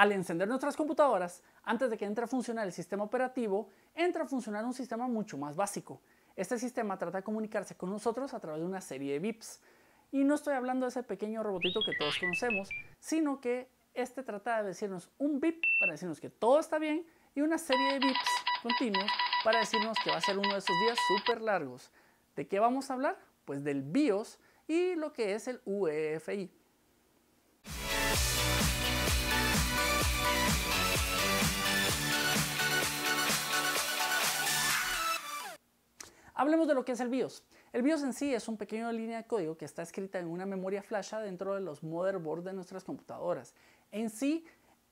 Al encender nuestras computadoras, antes de que entre a funcionar el sistema operativo, entra a funcionar un sistema mucho más básico. Este sistema trata de comunicarse con nosotros a través de una serie de VIPs. Y no estoy hablando de ese pequeño robotito que todos conocemos, sino que este trata de decirnos un VIP para decirnos que todo está bien y una serie de VIPs continuos para decirnos que va a ser uno de esos días súper largos. ¿De qué vamos a hablar? Pues del BIOS y lo que es el UEFI. Hablemos de lo que es el BIOS. El BIOS en sí es una pequeña línea de código que está escrita en una memoria flash dentro de los motherboards de nuestras computadoras. En sí,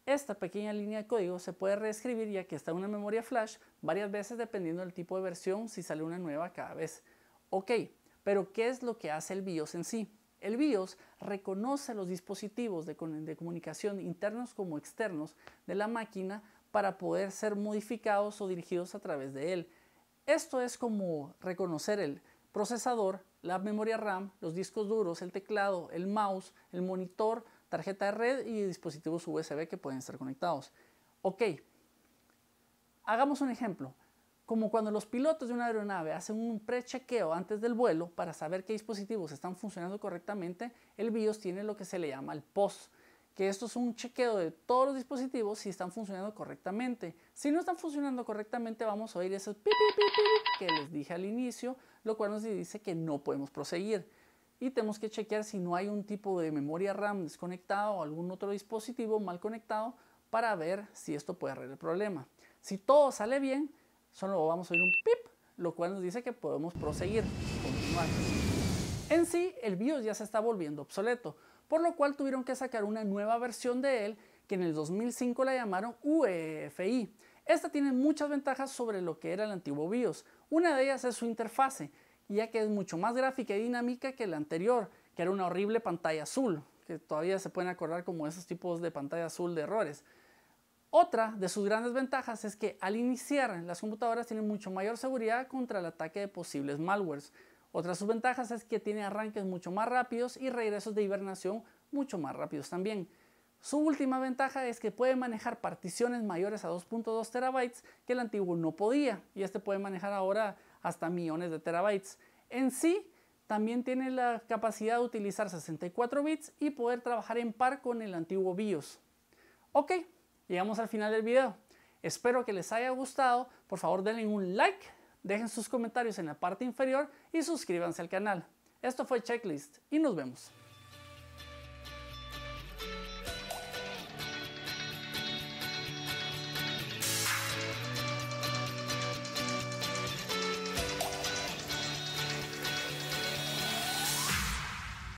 esta pequeña línea de código se puede reescribir ya que está en una memoria flash varias veces dependiendo del tipo de versión si sale una nueva cada vez. Ok, pero ¿qué es lo que hace el BIOS en sí? El BIOS reconoce los dispositivos de comunicación internos como externos de la máquina para poder ser modificados o dirigidos a través de él. Esto es como reconocer el procesador, la memoria RAM, los discos duros, el teclado, el mouse, el monitor, tarjeta de red y dispositivos USB que pueden estar conectados. Ok, hagamos un ejemplo. Como cuando los pilotos de una aeronave hacen un pre-chequeo antes del vuelo para saber qué dispositivos están funcionando correctamente, el BIOS tiene lo que se le llama el POS, que esto es un chequeo de todos los dispositivos si están funcionando correctamente. Si no están funcionando correctamente, vamos a oír esos pi, que les dije al inicio, lo cual nos dice que no podemos proseguir. Y tenemos que chequear si no hay un tipo de memoria RAM desconectado o algún otro dispositivo mal conectado para ver si esto puede arreglar el problema. Si todo sale bien, solo vamos a oír un pip, lo cual nos dice que podemos proseguir, En sí, el BIOS ya se está volviendo obsoleto por lo cual tuvieron que sacar una nueva versión de él que en el 2005 la llamaron UEFI. Esta tiene muchas ventajas sobre lo que era el antiguo BIOS. Una de ellas es su interfase, ya que es mucho más gráfica y dinámica que la anterior, que era una horrible pantalla azul, que todavía se pueden acordar como esos tipos de pantalla azul de errores. Otra de sus grandes ventajas es que al iniciar las computadoras tienen mucho mayor seguridad contra el ataque de posibles malwares. Otra de sus ventajas es que tiene arranques mucho más rápidos y regresos de hibernación mucho más rápidos también. Su última ventaja es que puede manejar particiones mayores a 2.2 terabytes que el antiguo no podía y este puede manejar ahora hasta millones de terabytes. En sí, también tiene la capacidad de utilizar 64 bits y poder trabajar en par con el antiguo BIOS. Ok, llegamos al final del video. Espero que les haya gustado. Por favor denle un like dejen sus comentarios en la parte inferior y suscríbanse al canal. Esto fue Checklist y nos vemos.